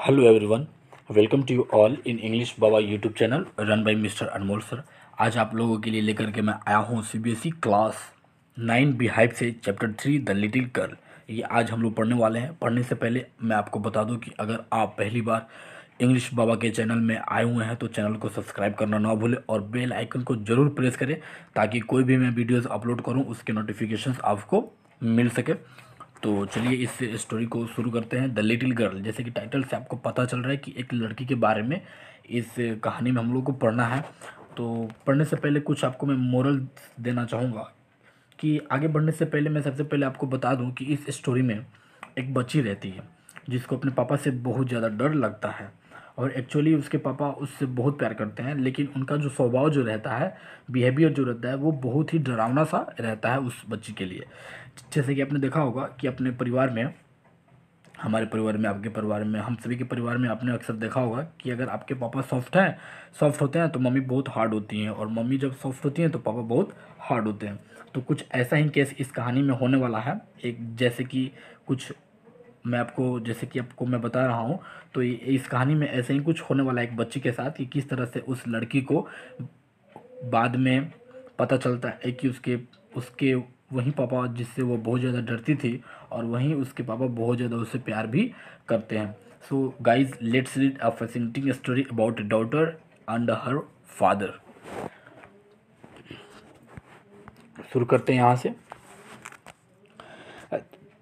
Hello everyone welcome to you all in English Baba YouTube channel run by mister Anmol sir आज आप लोगों के लिए लेकर के मैं आया हूँ सीबीएसई क्लास नाइन बिहाइव से chapter three the little girl ये आज हम लोग पढ़ने वाले हैं पढ़ने से पहले मैं आपको बता दूँ कि अगर आप पहली बार इंग्लिश बाबा के चैनल में आए हुए हैं तो चैनल को सब्सक्राइब करना ना भूलें और बेल आइकन को ज़रूर प्रेस करें ताकि कोई भी मैं वीडियोज़ अपलोड करूँ उसके नोटिफिकेशन आपको मिल सके तो चलिए इस स्टोरी को शुरू करते हैं द लिटिल गर्ल जैसे कि टाइटल से आपको पता चल रहा है कि एक लड़की के बारे में इस कहानी में हम लोग को पढ़ना है तो पढ़ने से पहले कुछ आपको मैं मोरल देना चाहूँगा कि आगे बढ़ने से पहले मैं सबसे पहले आपको बता दूँ कि इस स्टोरी में एक बच्ची रहती है जिसको अपने पापा से बहुत ज़्यादा डर लगता है और एक्चुअली उसके पापा उससे बहुत प्यार करते हैं लेकिन उनका जो स्वभाव जो रहता है बिहेवियर जो रहता है वो बहुत ही डरावना सा रहता है उस बच्ची के लिए जैसे कि आपने देखा होगा कि अपने परिवार में हमारे परिवार में आपके परिवार में हम सभी के परिवार में आपने अक्सर देखा होगा कि अगर आपके पापा सॉफ्ट हैं सॉफ्ट होते हैं तो मम्मी बहुत हार्ड होती हैं और मम्मी जब सॉफ्ट होती हैं तो पापा बहुत हार्ड होते हैं तो कुछ ऐसा ही केस इस कहानी में होने वाला है एक जैसे कि कुछ मैं आपको जैसे कि आपको मैं बता रहा हूँ तो इस कहानी में ऐसे ही कुछ होने वाला है एक बच्ची के साथ कि किस तरह से उस लड़की को बाद में पता चलता है कि उसके उसके वहीं पापा जिससे वो बहुत ज़्यादा डरती थी और वहीं उसके पापा बहुत ज़्यादा उससे प्यार भी करते हैं so guys let's read a fascinating story about daughter and her father शुरू करते हैं यहाँ से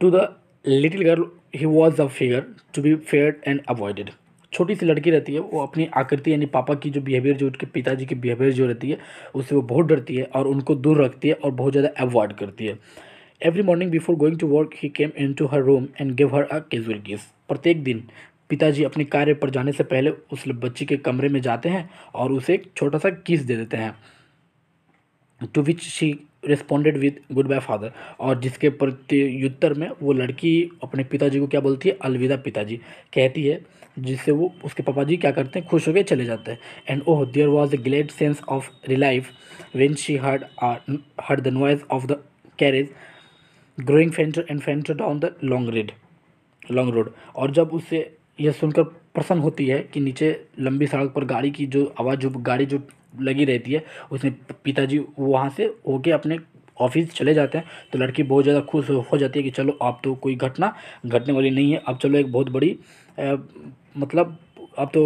to the little girl he was a figure to be feared and avoided छोटी सी लड़की रहती है वो अपनी आकृति यानी पापा की जो बिहेवियर जो उनके पिताजी की बिहेवियर जो रहती है उससे वो बहुत डरती है और उनको दूर रखती है और बहुत ज़्यादा अवॉइड करती है every morning before going to work he came in to her room and give her a casual kiss प्रत्येक दिन पिताजी अपने कार्य पर जाने से पहले उस बच्ची के कमरे में जाते हैं और उसे एक छोटा सा किस दे देते हैं to which she responded with goodbye father और जिसके प्रत्युत्तर में वो लड़की अपने पिताजी को क्या बोलती है अलविदा पिताजी कहती है जिससे वो उसके पापा जी क्या करते हैं खुश होकर चले जाते हैं and oh there was a great sense of relief when she heard heard the noise of the carriage growing fainter and fainter down the long road long road और जब उससे यह सुनकर प्रसन्न होती है कि नीचे लंबी सड़क पर गाड़ी की जो आवाज़ जो गाड़ी जो लगी रहती है उसने पिताजी वहाँ से होके अपने ऑफिस चले जाते हैं तो लड़की बहुत ज़्यादा खुश हो जाती है कि चलो आप तो कोई घटना घटने वाली नहीं है अब चलो एक बहुत बड़ी मतलब अब तो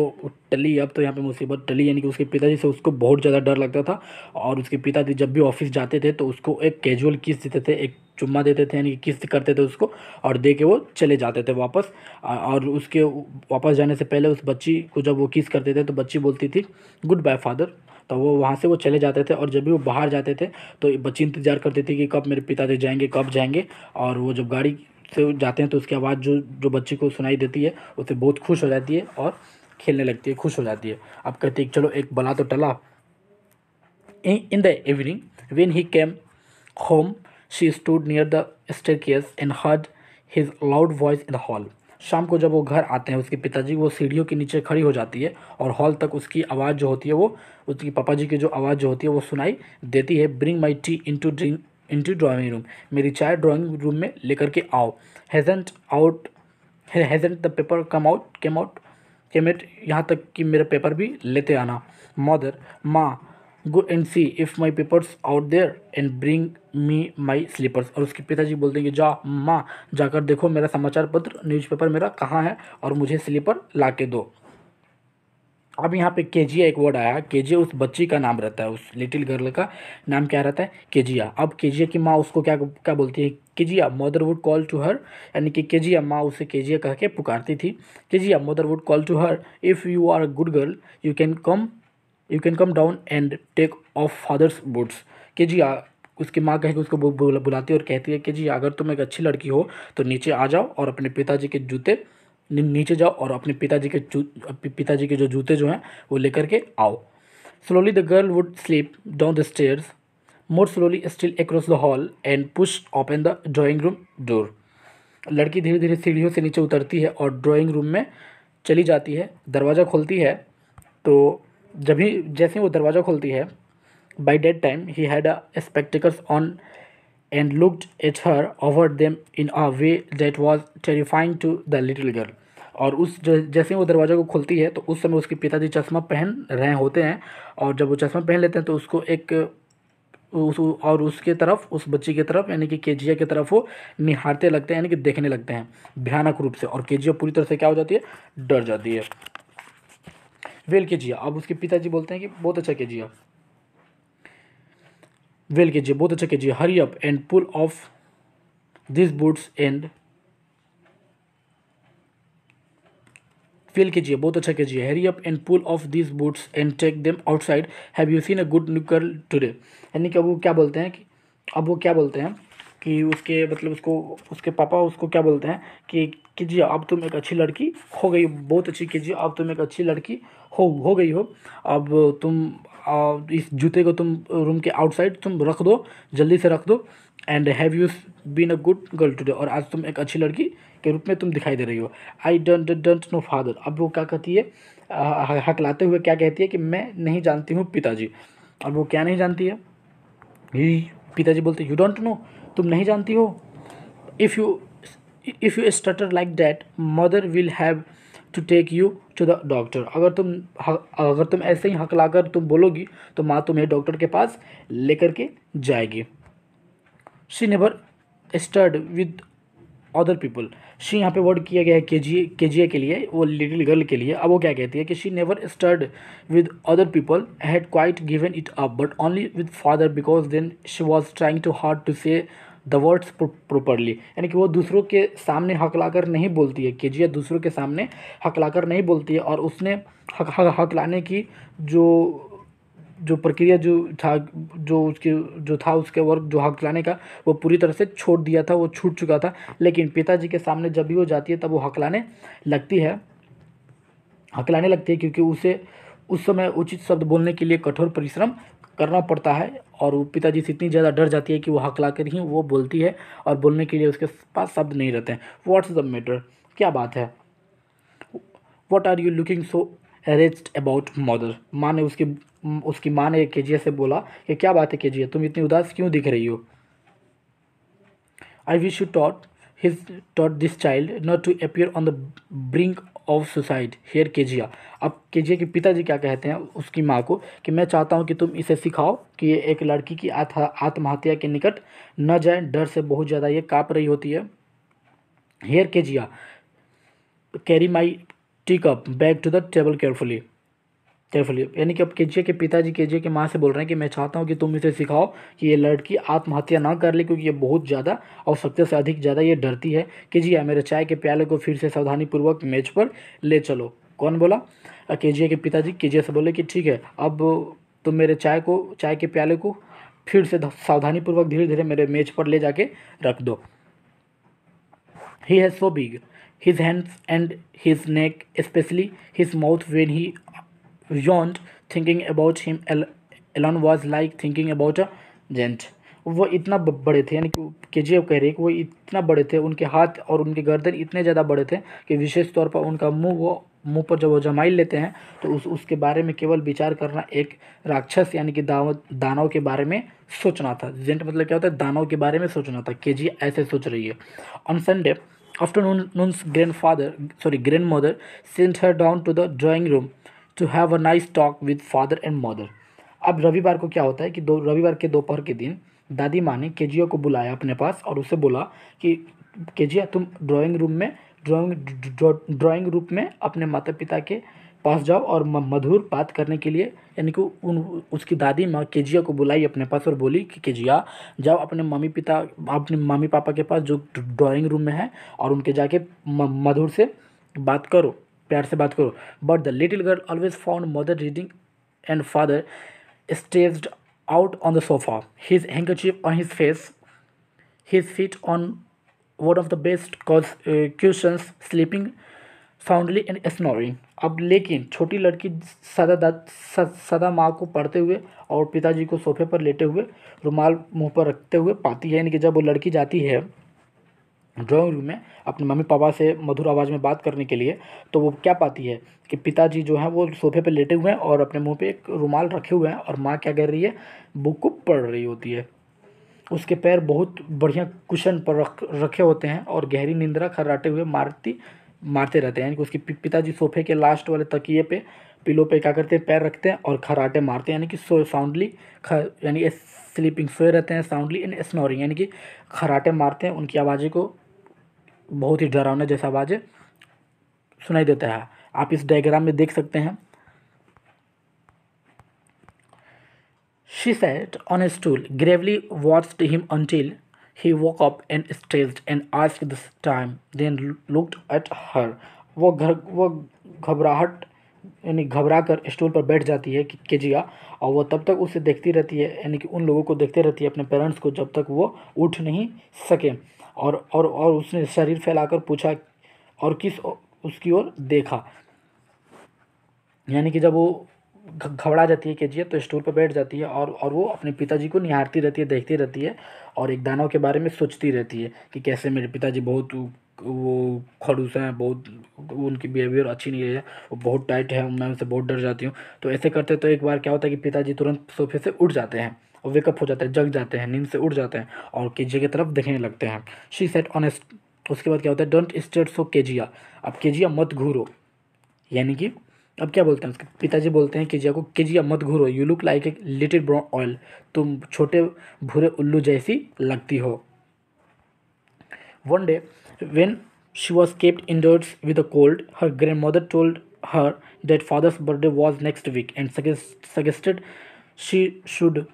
टली अब तो यहाँ पे मुसीबत टली यानी कि उसके पिताजी से उसको बहुत ज़्यादा डर लगता था और उसके पिताजी जब भी ऑफिस जाते थे तो उसको एक कैजुअल किस देते थे एक चुम्मा देते थे यानी कि किस्त करते थे उसको और दे के वो चले जाते थे वापस और उसके वापस जाने से पहले उस बच्ची को जब वो किस करते थे तो बच्ची बोलती थी गुड बाय फादर तो वो वहाँ से वो चले जाते थे और जब भी वो बाहर जाते थे तो बच्ची इंतजार करती थी कि कब मेरे पिताजी जाएंगे कब जाएंगे और वो जब गाड़ी से जाते हैं तो उसकी आवाज़ जो जो बच्चे को सुनाई देती है उससे बहुत खुश हो जाती है और खेलने लगती है खुश हो जाती है अब कहती है चलो एक बला तो टला in the evening when he came home she stood near the staircase and heard his loud voice in hall शाम को जब वो घर आते हैं उसके पिताजी वो सीढ़ियों के नीचे खड़ी हो जाती है और हॉल तक उसकी आवाज़ जो होती है वो उसकी पापा जी की जो आवाज़ जो होती है वो सुनाई देती है bring my tea in to drink into drawing room मेरी चाय ड्राॅइंग रूम में लेकर के आओ hasn't out hasn't the paper come out came out came at यहाँ तक कि मेरा पेपर भी लेते आना मदर माँ go and see if my papers out there and bring me my slippers और उसके पिताजी बोलते हैं कि जा माँ जाकर देखो मेरा समाचार पत्र न्यूज़पेपर मेरा कहाँ है और मुझे स्लीपर ला के दो अब यहाँ पे केजिया एक वर्ड आया केजिया उस बच्ची का नाम रहता है उस लिटिल गर्ल का नाम क्या रहता है केजिया अब केजिया की माँ उसको क्या क्या बोलती है Kezia mother would call to her यानी कि केजिया माँ उसे केजिया कह के पुकारती थी Kezia mother would call to her if you are a good girl you can come you can come down and take off father's boots Kezia उसकी माँ कह के उसको बुलाती है और कहती है कि जी अगर तुम एक अच्छी लड़की हो तो नीचे आ जाओ और अपने पिताजी के जूते नीचे जाओ और अपने पिताजी के पिताजी के जो जूते जो हैं वो लेकर के आओ slowly the girl would slip down the stairs more slowly still across the hall and push open the drawing room door लड़की धीरे धीरे सीढ़ियों से नीचे उतरती है और ड्राॅइंग रूम में चली जाती है दरवाज़ा खोलती है तो जब ही जैसे ही वो दरवाज़ा खोलती है by that time he had a spectacles on and looked at her over them in a way that was terrifying to the little girl. और उस जैसे ही वो दरवाजा को खुलती है तो उस समय उसके पिताजी चश्मा पहन रहे होते हैं और जब वो चश्मा पहन लेते हैं तो उसको एक उस और उसके तरफ उस बच्ची की तरफ यानी कि केजिया की तरफ वो निहारते लगते हैं यानी कि देखने लगते हैं भयानक रूप से और केजिया पूरी तरह से क्या हो जाती है डर जाती है वेल केजिया अब उसके पिताजी बोलते हैं कि बहुत अच्छा केजिया वेल केजिया बहुत अच्छा Kezia hurry up and pull off this boots and feel कीजिए बहुत अच्छा कीजिए hurry up and pull off this boots and take them outside have you seen a good new girl today यानी कि अब वो क्या बोलते हैं कि अब वो क्या बोलते हैं कि उसके मतलब उसको उसके पापा उसको क्या बोलते हैं कि कीजिए अब तुम एक अच्छी लड़की हो गई बहुत अच्छी कीजिए अब तुम एक अच्छी लड़की हो हो गई हो अब तुम आ, इस जूते को तुम रूम के आउटसाइड तुम रख दो जल्दी से रख दो and have you been a good girl today और आज तुम एक अच्छी लड़की के रूप में तुम दिखाई दे रही हो I don't don't know father अब वो क्या कहती है हकलाते हुए क्या कहती है कि मैं नहीं जानती हूँ पिताजी अब वो क्या नहीं जानती है ही पिताजी बोलते यू डोंट नो तुम नहीं जानती हो if you if you stutter like that mother will have to take you to the doctor अगर तुम अगर तुम ऐसे ही हकला कर तुम बोलोगी तो माँ तुम्हें डॉक्टर के पास लेकर के जाएगी she never stuttered with other people she यहाँ पे वर्ड किया गया है के जी के जी ए के लिए वो लिटिल गर्ल के लिए अब वो क्या कहती है कि she never stuttered with other people had quite given it up but only with father because then she was trying too hard to say the words properly यानी कि वो दूसरों के सामने हकलाकर नहीं बोलती है के जी दूसरों के सामने हकलाकर नहीं बोलती है और उसने हक हकलाने की जो जो प्रक्रिया जो था जो उसके जो था उसके वर्क जो हक लाने का वो पूरी तरह से छोड़ दिया था वो छूट चुका था लेकिन पिताजी के सामने जब भी वो जाती है तब वो हक लाने लगती है हक लाने लगती है क्योंकि उसे उस समय उचित शब्द बोलने के लिए कठोर परिश्रम करना पड़ता है और वो पिताजी से इतनी ज़्यादा डर जाती है कि वो हकला कर ही वो बोलती है और बोलने के लिए उसके पास शब्द नहीं रहते हैं व्हाट्स द मैटर क्या बात है what are you looking so arrest about mother माँ ने उसके उसकी माँ ने केजिया से बोला कि क्या बात है केजिया तुम इतनी उदास क्यों दिख रही हो I wish you taught his taught this child not to appear on the brink of suicide here Kezia अब केजिया के पिताजी क्या कहते हैं उसकी माँ को कि मैं चाहता हूँ कि तुम इसे सिखाओ कि ये एक लड़की की आत्महत्या के निकट न जाए डर से बहुत ज़्यादा ये काँप रही होती है here Kezia carry my teacup back to the table carefully carefully यानी कि अब केजिया के पिताजी केजिया के माँ से बोल रहे हैं कि मैं चाहता हूँ कि तुम इसे सिखाओ कि ये लड़की आत्महत्या ना कर ले क्योंकि ये बहुत ज़्यादा और सबसे से अधिक ज़्यादा ये डरती है कि जी हाँ, मेरे चाय के प्याले को फिर से सावधानीपूर्वक मेज पर ले चलो कौन बोला के के पिताजी केजिया से बोले कि ठीक है अब तुम मेरे चाय को चाय के प्याले को फिर से सावधानीपूर्वक धीरे धीरे मेरे मेज पर ले जाके रख दो he has so big his hands and his neck especially his mouth when he yawned thinking about him Alan was like thinking about a giant वो इतना बड़े थे यानी के जी एफ कह रही है कि वो इतना बड़े थे उनके हाथ और उनके गर्दन इतने ज़्यादा बड़े थे कि विशेष तौर पर उनका मुंह वो मुंह पर जब वो जमाई लेते हैं तो उस उसके बारे में केवल विचार करना एक राक्षस यानी कि दाव दानव के बारे में सोचना था जेंट मतलब क्या होता है दानव के बारे में सोचना था के जी ऐसे सोच रही है on Sunday afternoon noon grandfather sorry grandmother sent her down to the drawing room to have a nice talk with father and mother अब रविवार को क्या होता है कि दो रविवार के दोपहर के दिन दादी माँ ने केजिया को बुलाया अपने पास और उसे बोला कि केजिया तुम ड्राइंग रूम में ड्राइंग ड्राइंग रूम में अपने माता पिता के पास जाओ और मधुर बात करने के लिए यानी कि उन उसकी दादी माँ केजिया को बुलाई अपने पास और बोली कि केजिया जाओ अपने मम्मी पिता अपने मम्मी पापा के पास जो ड्राइंग रूम में है और उनके जाके मधुर से बात करो प्यार से बात करो but the little girl always found mother reading and father stretched out on the sofa his handkerchief on his face his feet on one of the best cushion sleeping soundly and snoring अब लेकिन छोटी लड़की सदा दाद सदा माँ को पढ़ते हुए और पिताजी को सोफे पर लेटे हुए रुमाल मुंह पर रखते हुए पाती है यानी कि जब वो लड़की जाती है ड्राॅइंग रूम में अपने मम्मी पापा से मधुर आवाज़ में बात करने के लिए तो वो क्या पाती है कि पिताजी जो हैं वो सोफे पे लेटे हुए हैं और अपने मुंह पे एक रुमाल रखे हुए हैं और माँ क्या कर रही है बुक को पढ़ रही होती है उसके पैर बहुत बढ़िया कुशन पर रख रखे होते हैं और गहरी निंद्रा खर्राटे हुए मारती मारते रहते हैं यानी कि उसके पिताजी सोफे के लास्ट वाले तकिए पे पिलो पे क्या करते हैं पैर रखते हैं और खराटे मारते हैं यानी कि सो साउंडली यानी स्लीपिंग सोए रहते हैं साउंडली एंड स्नोरिंग यानी कि खराटे मारते हैं उनकी आवाज़ें को बहुत ही डरावना जैसा आवाज़ सुनाई देता है आप इस डायग्राम में देख सकते हैं she sat on a stool gravely watched him until he woke up and stretched and आज this time then looked at her वो घर वो घबराहट यानी घबरा कर स्टूल पर बैठ जाती है के जिया और वो तब तक उसे देखती रहती है यानी कि उन लोगों को देखते रहती है अपने पेरेंट्स को जब तक वो उठ नहीं सके और और और उसने शरीर फैलाकर पूछा और किस उसकी ओर देखा यानी कि जब वो घबरा जाती है के जी तो स्टूल पर बैठ जाती है और और वो अपने पिताजी को निहारती रहती है देखती रहती है और एक दानव के बारे में सोचती रहती है कि कैसे मेरे पिताजी बहुत वो खड़ूस हैं बहुत उनकी बिहेवियर अच्छी नहीं है वो बहुत टाइट है मैं उनसे बहुत डर जाती हूँ तो ऐसे करते तो एक बार क्या होता है कि पिताजी तुरंत सोफे से उठ जाते हैं और वेकअप हो जाते हैं जग जाते हैं नींद से उठ जाते हैं और के की तरफ देखने लगते हैं शी सेट ऑनेस्ट उसके बाद क्या होता है डोंट स्टेट सो के जिया अब के जिया मत घूरो यानी कि अब क्या बोलते हैं उसके पिताजी बोलते हैं केजिया को केजिया मत घूरो you look like a little brown owl तुम छोटे भूरे उल्लू जैसी लगती हो one day when she was kept indoors with a cold her grandmother told her that father's birthday was next week and suggested she should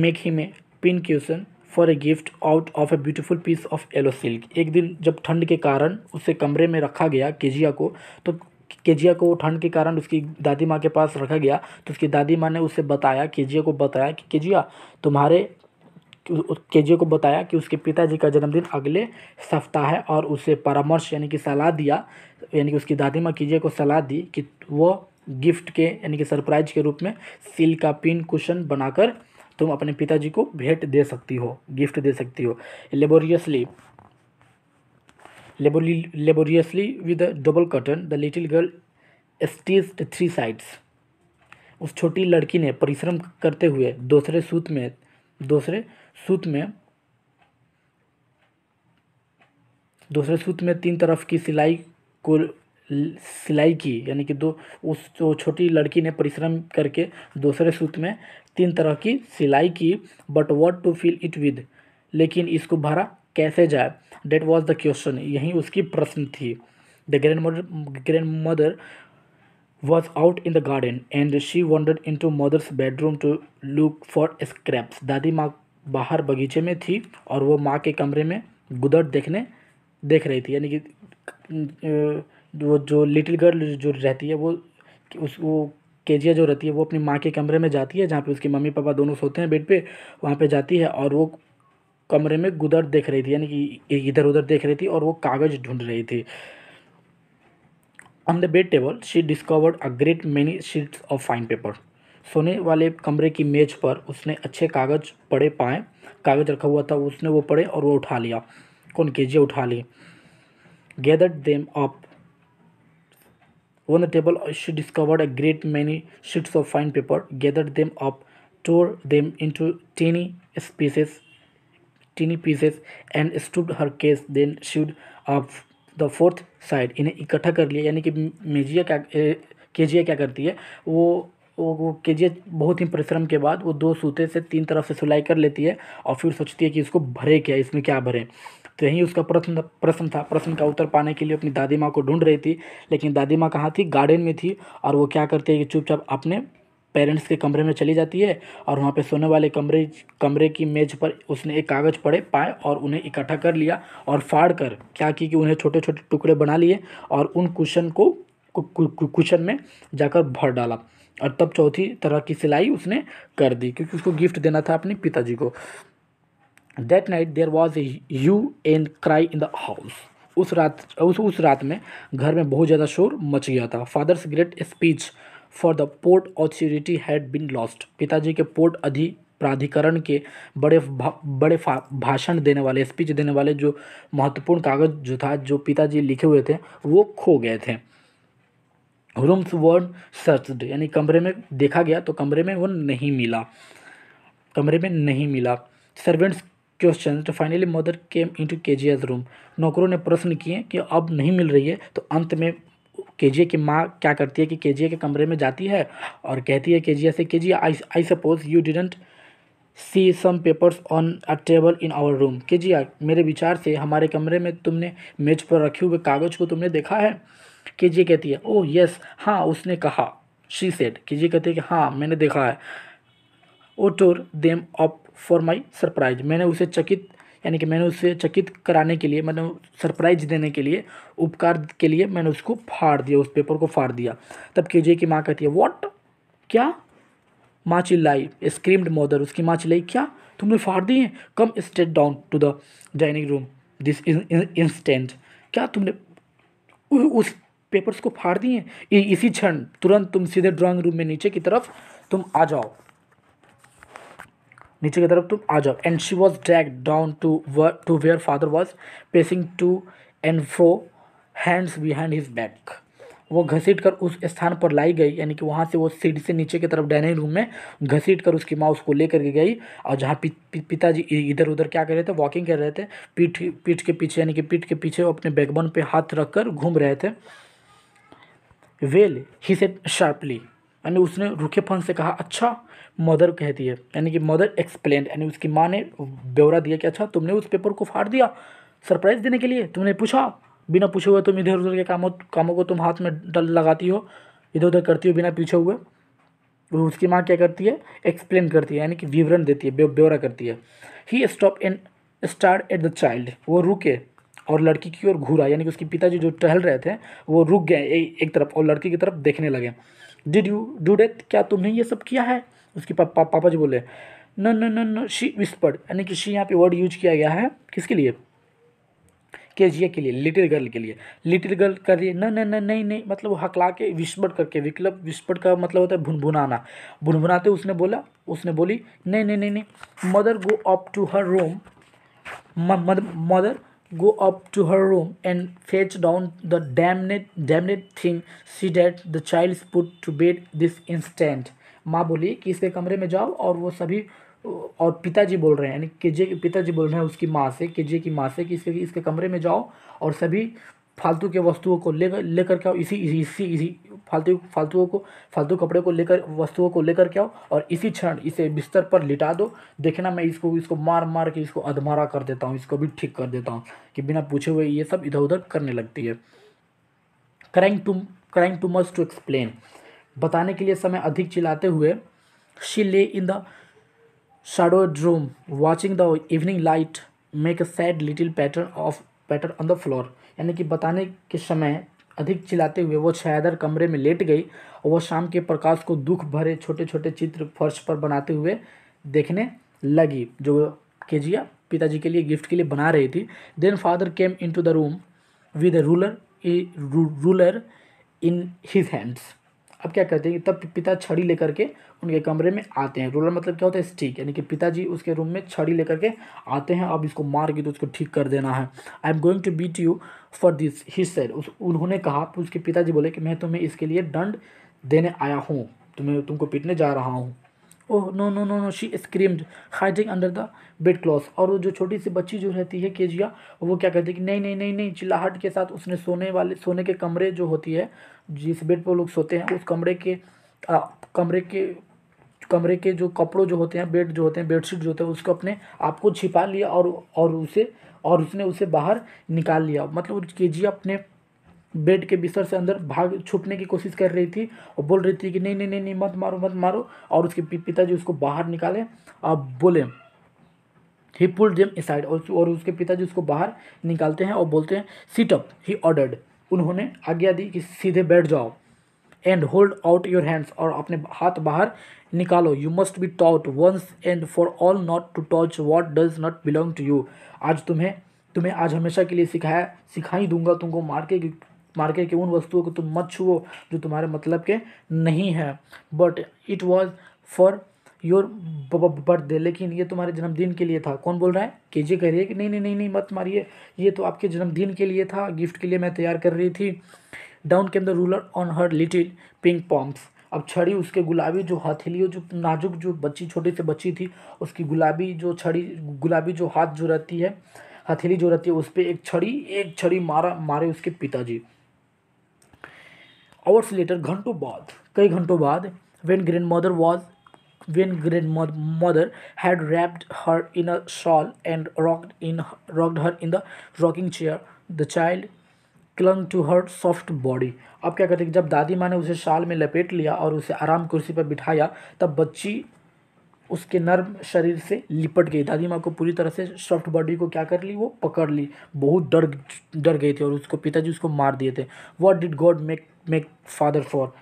make him a pincushion for a gift out of a beautiful piece of yellow silk एक दिन जब ठंड के कारण उसे कमरे में रखा गया केजिया को तो केजिया को ठंड के कारण उसकी दादी माँ के पास रखा गया तो उसकी दादी माँ ने उसे बताया केजिया को बताया कि केजिया तुम्हारे केजिया को बताया कि उसके पिताजी का जन्मदिन अगले सप्ताह है और उसे परामर्श यानी कि सलाह दिया यानी कि उसकी दादी माँ केजिया को सलाह दी कि वो गिफ्ट के यानी कि सरप्राइज के रूप में सिल का पिन कुशन बनाकर तुम अपने पिताजी को भेंट दे सकती हो गिफ्ट दे सकती हो laboriously laboriously with double cotton the little girl stitched three sides उस छोटी लड़की ने परिश्रम करते हुए दूसरे सूत में दूसरे सूत में दूसरे सूत में तीन तरफ की सिलाई को सिलाई की यानी कि दो उस जो छोटी लड़की ने परिश्रम करके दूसरे सूत में तीन तरह की सिलाई की but what to fill it with लेकिन इसको भरा कैसे जाए डेट वॉज द क्वेश्चन यही उसकी प्रश्न थी the grandmother grandmother was out in the garden and she she in to mother's bedroom to look for scraps दादी माँ बाहर बगीचे में थी और वो माँ के कमरे में गुदड़ देखने देख रही थी यानी कि वो जो लिटिल गर्ल जो रहती है वो उस वो केजिया जो रहती है वो अपनी माँ के कमरे में जाती है जहाँ पे उसके मम्मी पापा दोनों सोते हैं बेड पे वहाँ पे जाती है और वो कमरे में गुदर देख रही थी यानी कि इधर उधर देख रही थी और वो कागज़ ढूंढ रही थी on the bed table she discovered a great many sheets of fine paper सोने वाले कमरे की मेज पर उसने अच्छे कागज़ पड़े पाए कागज़ रखा हुआ था उसने वो पढ़े और वो उठा लिया कौन केजिया उठा ली gathered them up On the table she discovered a great many sheets of fine paper, gathered them up, tore them into tiny pieces, tiny pieces, and stooped her case. Then she would up the fourth side. इन्हें इकट्ठा कर लिया यानी कि Mejia क्या Kezia क्या करती है वो वो वो केजिया बहुत ही परिश्रम के बाद वो दो सूते से तीन तरफ से सिलाई कर लेती है और फिर सोचती है कि इसको भरे क्या इसमें क्या भरें से तो ही उसका प्रश्न प्रश्न था प्रश्न का उत्तर पाने के लिए अपनी दादी माँ को ढूंढ रही थी लेकिन दादी माँ कहाँ थी गार्डन में थी और वो क्या करती है कि चुपचाप अपने पेरेंट्स के कमरे में चली जाती है और वहाँ पे सोने वाले कमरे कमरे की मेज़ पर उसने एक कागज़ पड़े पाए और उन्हें इकट्ठा कर लिया और फाड़ कर क्या की कि उन्हें छोटे छोटे टुकड़े बना लिए और उन कुशन को कुशन में जाकर भर डाला और तब चौथी तरह की सिलाई उसने कर दी क्योंकि उसको गिफ्ट देना था अपने पिताजी को that night there was a hue and cry in the house उस रात उस उस रात में घर में बहुत ज़्यादा शोर मच गया था father's great speech for the port authority had been lost पिताजी के पोर्ट अधि प्राधिकरण के बड़े भा, बड़े भाषण देने वाले स्पीच देने वाले जो महत्वपूर्ण कागज जो था जो पिताजी लिखे हुए थे वो खो गए थे रूम्स वर्ड सर्च यानी कमरे में देखा गया तो कमरे में वो नहीं मिला कमरे में नहीं मिला सर्वेंट्स क्वेश्चन तो finally mother came into Kezia's room नौकरों ने प्रश्न किए कि अब नहीं मिल रही है तो अंत में केजिया की माँ क्या करती है कि केजिया के कमरे में जाती है और कहती है केजिया से Kezia I I suppose you didn't see some papers on a table in our room Kezia मेरे विचार से हमारे कमरे में तुमने मेज पर रखे हुए कागज़ को तुमने देखा है जी कहती है ओह oh, यस हाँ उसने कहा शी सेट जी कहती है कि हाँ मैंने देखा है oh tore them up for my surprise मैंने उसे चकित यानी कि मैंने उसे चकित कराने के लिए मैंने सरप्राइज देने के लिए उपकार के लिए मैंने उसको फाड़ दिया उस पेपर को फाड़ दिया तब जे की माँ कहती है वॉट क्या माँ चिल्लाई स्क्रीम्ड मदर उसकी माँ चिल्लाई क्या तुमने फाड़ दिए come straight down to the dining room this instant क्या तुमने उस पेपर्स को फाड़ दिए इसी क्षण तुरंत तुम सीधे ड्राइंग रूम में नीचे की तरफ तुम आ जाओ नीचे की तरफ तुम तो आ जाओ and she was dragged down to to where father was pacing to and fro hands behind his back वो घसीट कर उस स्थान पर लाई गई यानी कि वहाँ से वो सीढ़ी से नीचे की तरफ डाइनिंग रूम में घसीट कर उसकी माँ उसको लेकर के गई और जहाँ पि, पि, पिताजी इधर उधर क्या कर रहे थे वॉकिंग कर रहे थे पीठ पीठ के पीछे यानी कि पीठ के पीछे वो अपने बैकबन पे हाथ रख कर घूम रहे थे वेल ही सेट शार्पली यानी उसने रुखे फन से कहा अच्छा मदर कहती है यानी कि मदर एक्सप्लेन यानी उसकी माँ ने ब्यौरा दिया कि अच्छा तुमने उस पेपर को फाड़ दिया सरप्राइज़ देने के लिए तुमने पूछा बिना पूछे हुए तुम इधर उधर के कामों कामों को तुम हाथ में डल लगाती हो इधर उधर करती हो बिना पूछे हुए उसकी माँ क्या करती है एक्सप्लेन करती है यानी कि विवरण देती है ब्यौरा करती है he stop and stared at the child वो रुके और लड़की की ओर घूरा यानी कि उसके पिताजी जो टहल रहे थे वो रुक गए एक तरफ और लड़की की तरफ देखने लगे डिड यू डू डेथ क्या तुमने ये सब किया है उसके पा, पा, पापा जी बोले न न न न शी विस्पर्ड यानी कि शी यहाँ पे वर्ड यूज किया गया है किसके लिए के जी के लिए लिटिल गर्ल के लिए लिटिल गर्ल कर रही है न न नहीं नहीं मतलब वो हकला के विस्पट करके विकल्प विस्पट का मतलब होता है भुनभुनाना भुनभुनाते उसने बोला उसने बोली नहीं नहीं नहीं mother go up to her room mother go up to her room and fetch down the damned damned thing see that the child put to bed this instant माँ बोली कि इसके कमरे में जाओ और वो सभी और पिताजी बोल रहे हैं यानी केजे के पिताजी बोल रहे हैं उसकी माँ से केजे की माँ से कि इसके इसके कमरे में जाओ और सभी फालतू के वस्तुओं को ले लेकर के आओ इसी इसी इसी फालतू फालतुओं को फालतू कपड़े को लेकर वस्तुओं को लेकर के आओ और इसी क्षण इसे बिस्तर पर लिटा दो देखना मैं इसको इसको मार मार के इसको अधमारा कर देता हूँ इसको भी ठीक कर देता हूँ कि बिना पूछे हुए ये सब इधर उधर करने लगती है crying too crying too much to explain बताने के लिए समय अधिक चिल्लाते हुए she lay in the shadowed room watching the evening light make a sad little pattern of pattern on the floor यानी कि बताने के समय अधिक चिल्लाते हुए वो छायादार कमरे में लेट गई और वह शाम के प्रकाश को दुख भरे छोटे छोटे चित्र फर्श पर बनाते हुए देखने लगी जो केजिया पिताजी के लिए गिफ्ट के लिए बना रही थी then father came in into the room with ruler ruler in his hands अब क्या करते हैं तब पिता छड़ी लेकर के उनके कमरे में आते हैं रूलर मतलब क्या होता है स्टिक यानी कि पिताजी उसके रूम में छड़ी लेकर के आते हैं अब इसको मार के तो उसको ठीक कर देना है I am going to beat you for this ही उस उन्होंने कहा तो उसके पिताजी बोले कि मैं तुम्हें इसके लिए दंड देने आया हूँ तुम्हें तुमको पीटने जा रहा हूँ oh no no no no she screamed hiding under the bed cloth और वो जो छोटी सी बच्ची जो रहती है केजिया वो क्या करती है कि नहीं नहीं नहीं नहीं चिल्लाहट के साथ उसने सोने वाले सोने के कमरे जो होती है जिस बेड पर लोग सोते हैं उस कमरे के आ, कमरे के कमरे के जो कपड़ों जो होते हैं बेड जो होते हैं बेडशीट जो होते हैं उसको अपने आप को छिपा लिया और और उसे और उसने उसे बाहर निकाल लिया मतलब के जी अपने बेड के बिस्तर से अंदर भाग छुपने की कोशिश कर रही थी और बोल रही थी कि नहीं नहीं नहीं नहीं मत मारो मत मारो और उसके पिताजी उसको बाहर निकाले और बोले ही पुल जेम साइड और उसके पिताजी उसको बाहर निकालते हैं और बोलते हैं सीट अप ही ऑर्डर्ड उन्होंने आज्ञा दी कि सीधे बैठ जाओ and hold out your hands और अपने हाथ बाहर निकालो you must be taught once and for all not to touch what does not belong to you आज तुम्हें तुम्हें आज हमेशा के लिए सिखाया सिखाई दूंगा तुमको मार के मार्केट की उन वस्तुओं को तुम मत छुओ जो तुम्हारे मतलब के नहीं है but it was for your birthday लेकिन ये तुम्हारे जन्मदिन के लिए था कौन बोल रहा है के जी कह रही है कि नहीं नहीं नहीं नहीं मत मारिए ये तो आपके जन्मदिन के लिए था गिफ्ट के लिए मैं तैयार कर रही थी down came the ruler on her little pink palms अब छड़ी उसके गुलाबी जो हथेलियों जो नाजुक जो बच्ची छोटी से बच्ची थी उसकी गुलाबी जो छड़ी गुलाबी जो हाथ जो रहती है हथेली जो रहती है उस पर एक छड़ी एक छड़ी मारा मारे उसके पिताजी आवर्स लेटर घंटों बाद कई घंटों बाद when grandmother was when grandmother had wrapped her in a shawl and rocked in rocked her in the rocking chair the child clung to her soft body अब क्या कहते हैं जब दादी माँ ने उसे शाल में लपेट लिया और उसे आराम कुर्सी पर बिठाया तब बच्ची उसके नर्म शरीर से लिपट गई दादी माँ को पूरी तरह से सॉफ्ट बॉडी को क्या कर ली वो पकड़ ली बहुत डर डर गई थी और उसको पिताजी उसको मार दिए थे what did God make make father for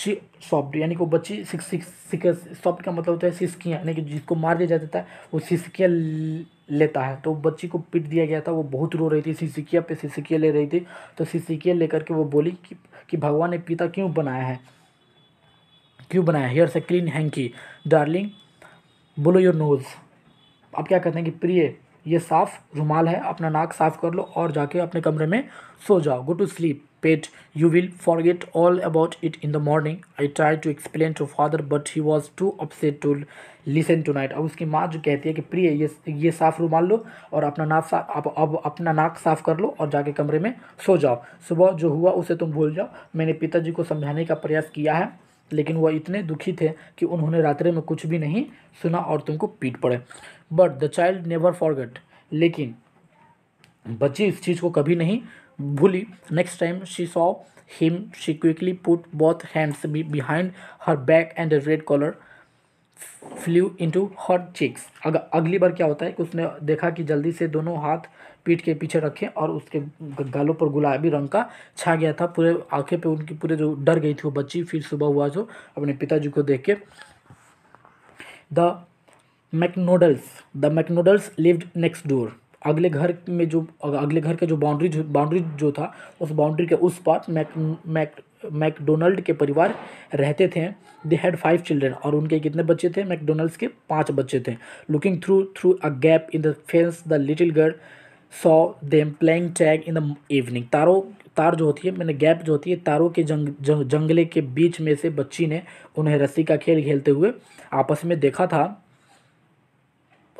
she soft यानी कि वो बच्ची सॉफ्ट का मतलब होता है सिस्कियाँ यानी कि जिसको मार दिया जाता है वो सिस्कियाँ लेता है तो बच्ची को पीट दिया गया था वो बहुत रो रही थी सिसिकिया पे सिसिकिया ले रही थी तो सिसिकिया लेकर के वो बोली कि, कि भगवान ने पिता क्यों बनाया है क्यों बनाया here's clean hanky darling blow your nose आप क्या कहते हैं कि प्रिय ये साफ़ रुमाल है अपना नाक साफ़ कर लो और जाके अपने कमरे में सो जाओ go to sleep pet you will forget all about it in the morning I tried to explain to father but he was too upset to listen tonight अब उसकी माँ जो कहती है कि प्रिय ये ये साफ़ रूमाल लो और अपना नाक साफ अब अब अपना नाक साफ़ कर लो और जाके कमरे में सो जाओ सुबह जो हुआ उसे तुम भूल जाओ मैंने पिताजी को समझाने का प्रयास किया है लेकिन वह इतने दुखी थे कि उन्होंने रात्रि में कुछ भी नहीं सुना और तुमको पीट पड़े but the child never forget लेकिन बच्ची इस चीज़ को कभी नहीं भूली next time she saw him she quickly put both hands behind her back and red colour flew to her cheeks अगर अगली बार क्या होता है कि उसने देखा कि जल्दी से दोनों हाथ पीठ के पीछे रखे और उसके गालों पर गुलाबी रंग का छा गया था पूरे आंखें पे उनकी पूरे जो डर गई थी वो बच्ची फिर सुबह हुआ जो अपने पिताजी को देख के the Macdonalds the Macdonalds lived next door अगले घर में जो अगले घर के जो बाउंड्री जो बाउंड्री जो था उस बाउंड्री के उस पास मैक मैक मैकडोनल्ड के परिवार रहते थे दे हैड फाइव चिल्ड्रेन और उनके कितने बच्चे थे मैकडोनल्ड्स के पांच बच्चे थे looking through through a gap in the fence the little girl saw them playing tag in the evening तारों तार जो होती है मैंने गैप जो होती है तारों के जंग, जंग जंगले के बीच में से बच्ची ने उन्हें रस्सी का खेल खेलते हुए आपस में देखा था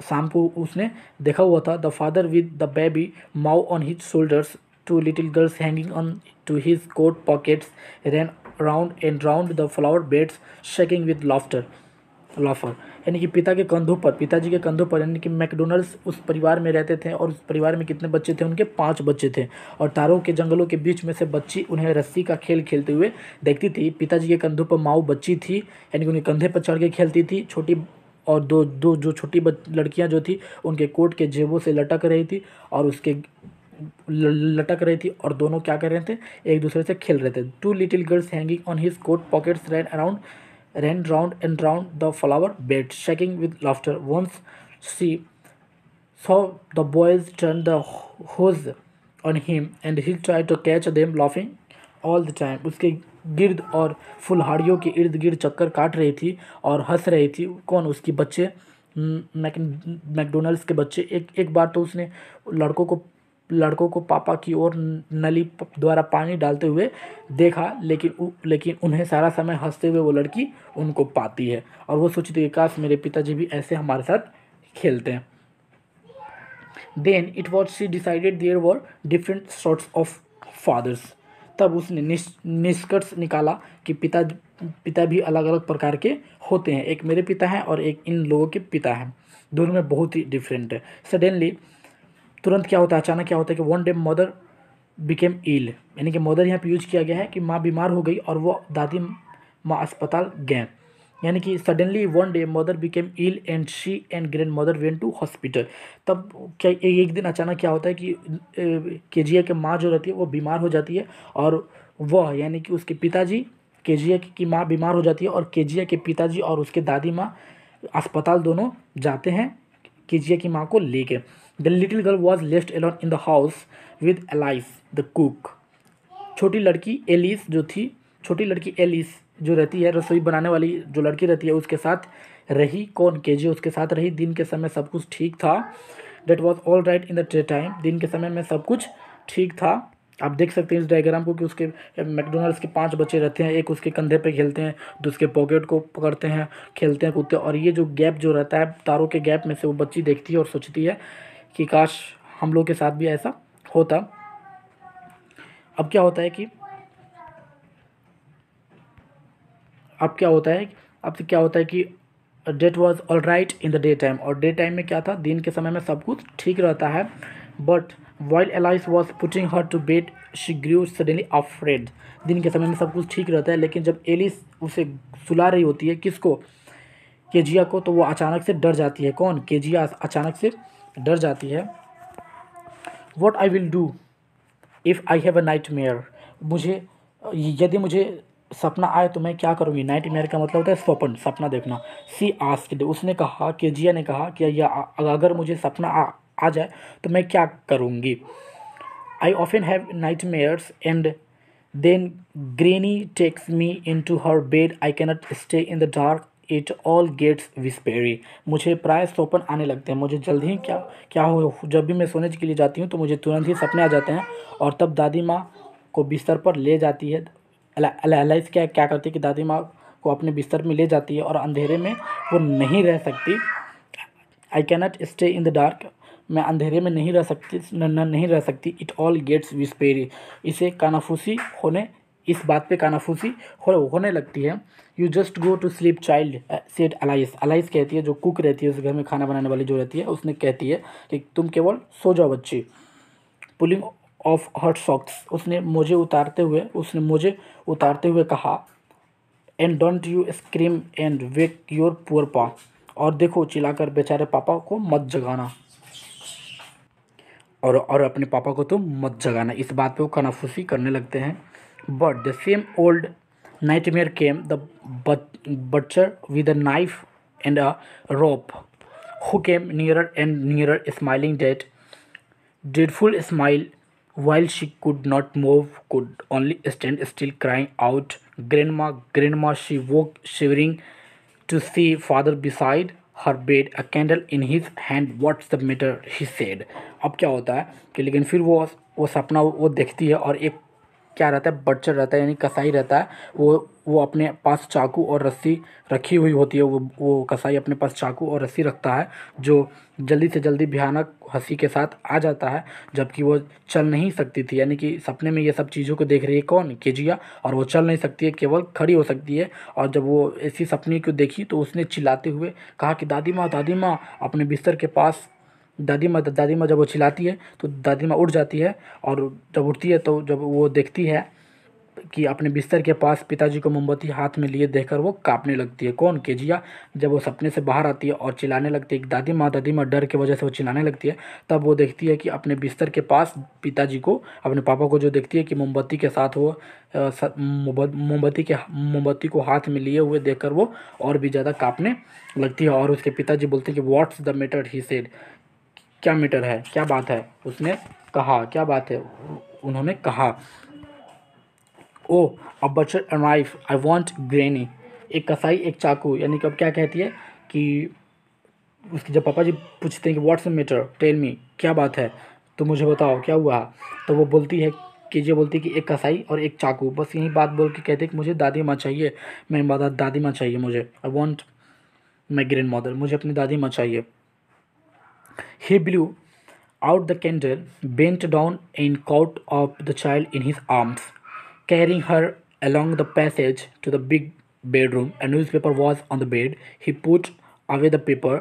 शाम को उसने देखा हुआ था the father with the baby Mao on his shoulders two little girls hanging on to his coat pockets ran round and round the flower beds shaking with laughter laughter यानी कि पिता के कंधों पर पिताजी के कंधों पर यानी कि मैकडोनल्ड्स उस परिवार में रहते थे और उस परिवार में कितने बच्चे थे उनके पाँच बच्चे थे और तारों के जंगलों के बीच में से बच्ची उन्हें रस्सी का खेल खेलते हुए देखती थी पिताजी के कंधों पर माऊ बच्ची थी यानी कि उनके कंधे पर चढ़ के खेलती थी छोटी और दो दो जो छोटी लड़कियाँ जो थी उनके कोट के जेबों से लटक रही थी और उसके लटक रही थी और दोनों क्या कर रहे थे एक दूसरे से खेल रहे थे two little girls hanging on his coat pockets ran around ran round and round the flower bed, shaking with laughter. Once she saw the boys turn the hose on him and he tried to catch them laughing all the time. उसके गिर्द और फुलहाड़ियों के इर्द गिर्द चक्कर काट रही थी और हंस रही थी कौन उसकी बच्चे मैकडोनल्ड्स के बच्चे एक एक बार तो उसने लड़कों को लड़कों को पापा की ओर नली द्वारा पानी डालते हुए देखा लेकिन उ, लेकिन उन्हें सारा समय हंसते हुए वो लड़की उनको पाती है और वो सोचती है काश मेरे पिताजी भी ऐसे हमारे साथ खेलते हैं then it was she decided there were different sorts of fathers तब उसने निष्कर्ष निकाला कि पिता पिता भी अलग अलग प्रकार के होते हैं एक मेरे पिता हैं और एक इन लोगों के पिता हैं दोनों में बहुत ही डिफरेंट है सडनली तुरंत क्या होता है अचानक क्या होता है कि one day mother became ill यानी कि मदर यहाँ पे यूज किया गया है कि माँ बीमार हो गई और वो दादी माँ अस्पताल गए यानी कि suddenly one day mother became ill and she and grandmother went to hospital तब क्या एक दिन अचानक क्या होता है कि केजिया के माँ जो रहती है वो बीमार हो जाती है और वह यानी कि उसके पिताजी केजिया की माँ बीमार हो जाती है और केजिया के पिताजी और उसके दादी माँ अस्पताल दोनों जाते हैं केजिया की माँ को लेके the little girl was left alone in the house with Alice the cook छोटी लड़की एलिस जो थी छोटी लड़की एलिस जो रहती है रसोई बनाने वाली जो लड़की रहती है उसके साथ रही कौन के जी उसके साथ रही दिन के समय सब कुछ ठीक था that was all right in the daytime दिन के समय में सब कुछ ठीक था आप देख सकते हैं इस डायग्राम को कि उसके मैकडोनल्ड्स के पांच बच्चे रहते हैं एक उसके कंधे पे खेलते हैं दूसरे पॉकेट को पकड़ते हैं खेलते हैं कूदते हैं और ये जो गैप जो रहता है तारों के गैप में से वो बच्ची देखती है और सोचती है कि काश हम लोग के साथ भी ऐसा होता अब क्या होता है कि अब क्या होता है अब से क्या होता है कि that was all right in the daytime और डे टाइम में क्या था दिन के समय में सब कुछ ठीक रहता है but while Alice was putting her to bed she grew suddenly afraid दिन के समय में सब कुछ ठीक रहता है लेकिन जब एलिस उसे सुला रही होती है किसको केजिया को तो वो अचानक से डर जाती है कौन केजिया अचानक से डर जाती है what I will do if I have a nightmare मुझे यदि मुझे सपना आए तो मैं क्या करूँगी नाइट मेयर का मतलब होता है स्वपन सपना देखना सी आस्क उसने कहा कि जिया ने कहा कि या अगर मुझे सपना आ, आ जाए तो मैं क्या करूँगी I often have nightmares and then granny takes me in to her bed I cannot stay in the dark it all gets whispery मुझे प्राय सोपन आने लगते हैं मुझे जल्द ही क्या क्या हो जब भी मैं सोने के लिए जाती हूँ तो मुझे तुरंत ही सपने आ जाते हैं और तब दादी माँ को बिस्तर पर ले जाती है एलाइस क्या क्या करती है कि दादी माँ को अपने बिस्तर में ले जाती है और अंधेरे में वो नहीं रह सकती I cannot stay in the dark मैं अंधेरे में नहीं रह सकती न, न नहीं रह सकती इट ऑल गेट्स विस्पेरी इसे कानाफूसी होने इस बात पे कानाफूसी हो, होने लगती है you just go to sleep child said Alice Alice कहती है जो कुक रहती है उस घर में खाना बनाने वाली जो रहती है उसने कहती है कि तुम केवल सो जाओ बच्ची पुलिंग ऑफ हॉट सॉक्स उसने मुझे उतारते हुए उसने मुझे उतारते हुए कहा and don't you scream and wake your poor pa और देखो चिल्लाकर बेचारे पापा को मत जगाना और और अपने पापा को तो मत जगाना इस बात पे वो कनाफूसी करने लगते हैं But the same old nightmare came the but- butcher with a knife and a rope, who came nearer and nearer, smiling that dreadful smile while she could not move, could only stand still, crying out, Grandma, Grandma. She woke shivering to see father beside her bed a candle in his hand what's the matter he said अब क्या होता है कि लेकिन फिर वो वो सपना वो देखती है और एक क्या रहता है बटचर रहता है यानी कसाई रहता है वो वो अपने पास चाकू और रस्सी रखी हुई होती है वो वो कसाई अपने पास चाकू और रस्सी रखता है जो जल्दी से जल्दी भयानक हंसी के साथ आ जाता है जबकि वो चल नहीं सकती थी यानी कि सपने में ये सब चीज़ों को देख रही है कौन केजिया और वो चल नहीं सकती है केवल खड़ी हो सकती है और जब वो ऐसी सपने को देखी तो उसने चिल्लाते हुए कहा कि दादी माँ दादी माँ अपने बिस्तर के पास दादी माँ दादी माँ जब वो चिल्लाती है तो दादी माँ उठ जाती है और जब उठती है तो जब वो देखती है कि अपने बिस्तर के पास पिताजी को मोमबत्ती हाथ में लिए देखकर वो कांपने लगती है कौन केजिया जब वो सपने से बाहर आती है और चिल्लाने लगती है दादी माँ दादी माँ डर की वजह से वो चिल्लाने लगती है तब वो देखती है कि अपने बिस्तर के पास पिताजी को अपने पापा को जो देखती है कि मोमबत्ती के साथ वो मोमबत्ती के मोमबत्ती को हाथ में लिए हुए देख वो और भी ज़्यादा काँपने लगती है और उसके पिताजी बोलते हैं कि what's the matter he said क्या मीटर है क्या बात है उसने कहा क्या बात है उन्होंने कहा oh a butcher and I want granny एक कसाई एक चाकू यानी कि अब क्या कहती है कि उसके जब पापा जी पूछते हैं कि व्हाट्स मीटर टेल मी क्या बात है तो मुझे बताओ क्या हुआ तो वो बोलती है कि ये बोलती है कि एक कसाई और एक चाकू बस यही बात बोल के कहते कि मुझे दादी माँ चाहिए मेरी दादी माँ चाहिए मुझे I want my grandmother मुझे अपनी दादी माँ चाहिए He blew out the candle, bent down, and caught up the child in his arms, carrying her along the passage to the big bedroom. A newspaper was on the bed. He put away the paper,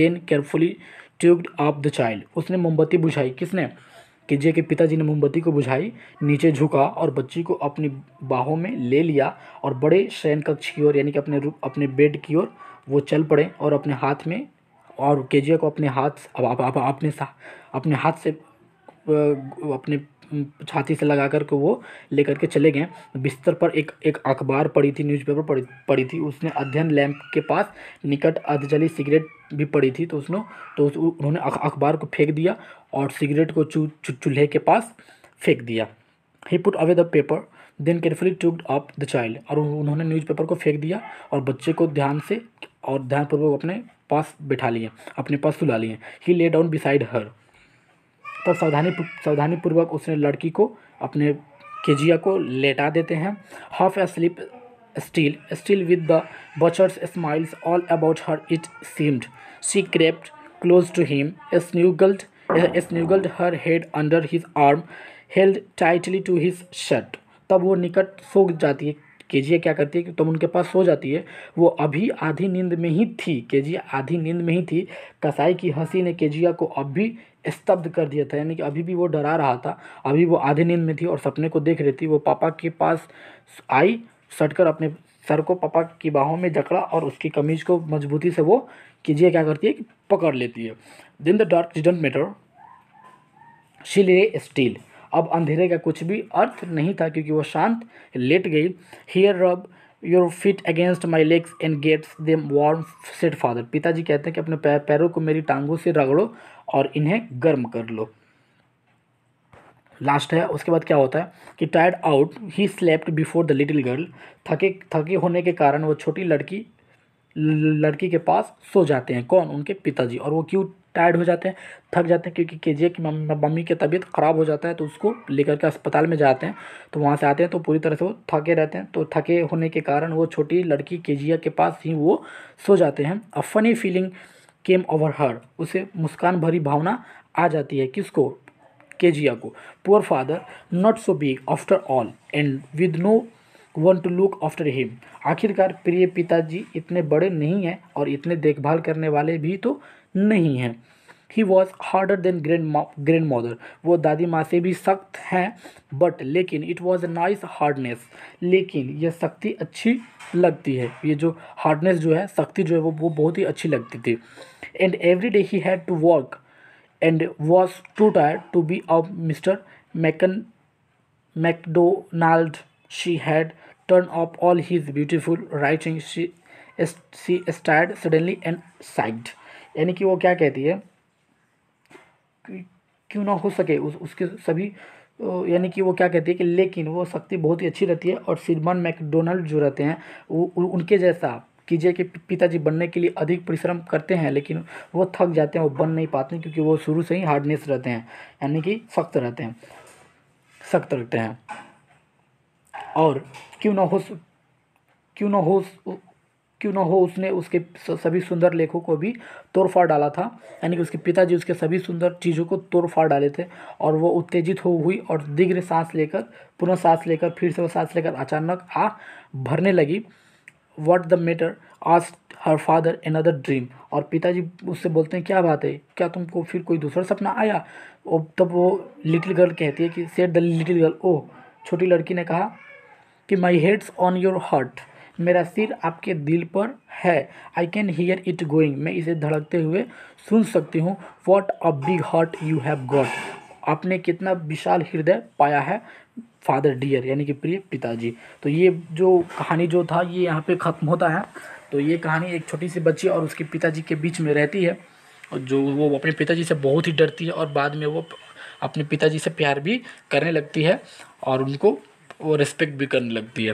then carefully ट्यूब्ड आप the child उसने मोमबत्ती बुझाई किसने किजे के पिताजी ने मोमबत्ती को बुझाई नीचे झुका और बच्ची को अपनी बाहों में ले लिया और बड़े शयन कक्ष की ओर यानी कि अपने अपने बेड की ओर वो चल पड़े और अपने हाथ में और गेजिया को अपने हाथ अब आप आप अपने सा अपने हाथ से अपने छाती से लगा कर के वो लेकर के चले गए बिस्तर पर एक एक अखबार पड़ी थी न्यूज़पेपर पड़ी पड़ी थी उसने अध्ययन लैंप के पास निकट अधजली सिगरेट भी पड़ी थी तो उसने तो उस, उन्होंने अखबार को फेंक दिया और सिगरेट को चू, चूल्हे के पास फेंक दिया he put away the paper then carefully tucked up the child और उन्होंने न्यूज़पेपर को फेंक दिया और बच्चे को ध्यान से और ध्यानपूर्वक अपने पास बैठा लिए अपने पास सुला लिए ही ले डाउन बिसाइड हर तब सावधानी सावधानी पूर्वक उसने लड़की को अपने केजिया को लेटा देते हैं half a sleep still still with the butcher's smiles all about her it seemed she crept close to him snuggled snuggled her head under his arm held tightly to his shirt तब वो निकट सो जाती है Kezia क्या करती है कि तुम उनके पास सो जाती है वो अभी आधी नींद में ही थी केजिया आधी नींद में ही थी कसाई की हंसी ने केजिया को अब भी स्तब्ध कर दिया था यानी कि अभी भी वो डरा रहा था अभी वो आधी नींद में थी और सपने को देख रही थी वो पापा के पास आई सटकर अपने सर को पापा की बाहों में जकड़ा और उसकी कमीज को मजबूती से वो कीजिए क्या करती है कि पकड़ लेती है then the dark didn't matter she lay still अब अंधेरे का कुछ भी अर्थ नहीं था क्योंकि वो शांत लेट गई here rub your feet against my legs and gets them warm said father पिताजी कहते हैं कि अपने पैर पैरों को मेरी टांगों से रगड़ो और इन्हें गर्म कर लो लास्ट है उसके बाद क्या होता है कि tired out he slept before the little girl थके थके होने के कारण वो छोटी लड़की लड़की के पास सो जाते हैं कौन उनके पिताजी और वो क्यों टायर्ड हो जाते हैं थक जाते हैं क्योंकि के की मम्मी की तबीयत ख़राब हो जाता है तो उसको लेकर के अस्पताल में जाते हैं तो वहाँ से आते हैं तो पूरी तरह से वो थके रहते हैं तो थके होने के कारण वो छोटी लड़की के के पास ही वो सो जाते हैं a funny feeling came over her उसे मुस्कान भरी भावना आ जाती है किसको केजिया को poor father not so big after all and with no one to look after him आखिरकार प्रिय पिताजी इतने बड़े नहीं हैं और इतने देखभाल करने वाले भी तो नहीं है he was harder than grand grandmother वो दादी माँ से भी सख्त हैं बट लेकिन it was a nice hardness लेकिन यह सख्ती अच्छी लगती है ये जो हार्डनेस जो है सख्ती जो है वो वो बहुत ही अच्छी लगती थी and every day he had to work and was to tire to be a mister Mac McDonald she had turn off all his beautiful writing she she started suddenly and side यानी कि वो क्या कहती है क्यों ना हो सके उस उसके सभी यानी कि वो क्या कहती है कि लेकिन वो शक्ति बहुत ही अच्छी रहती है और सिरमन मैकडोनल्ड जो रहते हैं वो उनके जैसा कीजिए कि पिताजी बनने के लिए अधिक परिश्रम करते हैं लेकिन वो थक जाते हैं वो बन नहीं पाते क्योंकि वो शुरू से ही हार्डनेस रहते हैं यानी कि सख्त रहते हैं सख्त रहते हैं और क्यों ना हो क्यों ना हो क्यों ना हो उसने उसके सभी सुंदर लेखों को भी तोड़फाड़ डाला था यानी कि उसके पिताजी उसके सभी सुंदर चीज़ों को तोड़फाड़ डाले थे और वो उत्तेजित हो हुई और दीर्घ सांस लेकर पुनः सांस लेकर फिर से वो सांस लेकर अचानक आ भरने लगी वॉट द मैटर आज her father another dream और पिताजी उससे बोलते हैं क्या बात है क्या तुमको फिर कोई दूसरा सपना आया और तब वो लिटिल गर्ल कहती है कि said the little girl oh छोटी लड़की ने कहा कि my head's on your heart मेरा सिर आपके दिल पर है I can hear it going मैं इसे धड़कते हुए सुन सकती हूँ what a big heart you have got आपने कितना विशाल हृदय पाया है फादर डियर यानी कि प्रिय पिताजी तो ये जो कहानी जो था ये यहाँ पे ख़त्म होता है तो ये कहानी एक छोटी सी बच्ची और उसके पिताजी के बीच में रहती है और जो वो अपने पिताजी से बहुत ही डरती है और बाद में वो अपने पिताजी से प्यार भी करने लगती है और उनको वो रिस्पेक्ट भी करने लगती है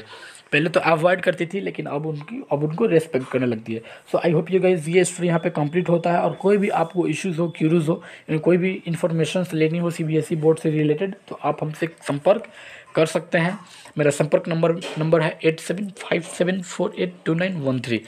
पहले तो अवॉइड करती थी लेकिन अब उनकी अब उनको रेस्पेक्ट करने लगती है so I hope you guys ये स्टोरी यहाँ पे कंप्लीट होता है और कोई भी आपको इश्यूज़ हो क्यूरूज़ हो कोई भी इन्फॉर्मेशन लेनी हो सीबीएसई बोर्ड e से रिलेटेड तो आप हमसे संपर्क कर सकते हैं मेरा संपर्क नंबर नंबर है eight seven five seven four eight two nine one three